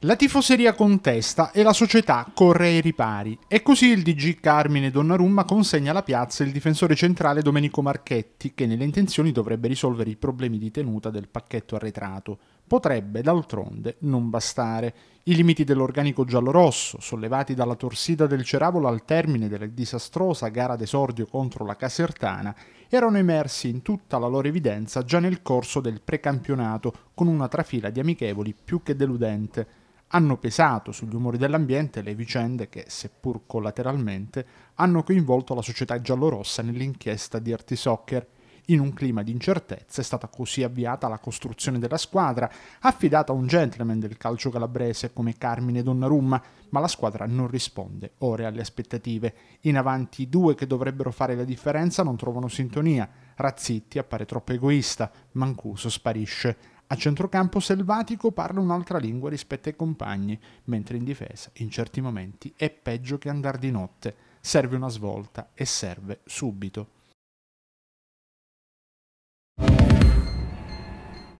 La tifoseria contesta e la società corre ai ripari. E così il DG Carmine Donnarumma consegna alla piazza il difensore centrale Domenico Marchetti, che nelle intenzioni dovrebbe risolvere i problemi di tenuta del pacchetto arretrato. Potrebbe, d'altronde, non bastare. I limiti dell'organico giallorosso, sollevati dalla torsida del Ceravolo al termine della disastrosa gara d'esordio contro la Casertana, erano emersi in tutta la loro evidenza già nel corso del precampionato, con una trafila di amichevoli più che deludente hanno pesato sugli umori dell'ambiente le vicende che, seppur collateralmente, hanno coinvolto la società giallorossa nell'inchiesta di Arti Soccer. In un clima di incertezza è stata così avviata la costruzione della squadra, affidata a un gentleman del calcio calabrese come Carmine Donnarumma, ma la squadra non risponde ore alle aspettative. In avanti i due che dovrebbero fare la differenza non trovano sintonia. Razzitti appare troppo egoista, Mancuso sparisce. A centrocampo Selvatico parla un'altra lingua rispetto ai compagni, mentre in difesa, in certi momenti, è peggio che andare di notte. Serve una svolta e serve subito.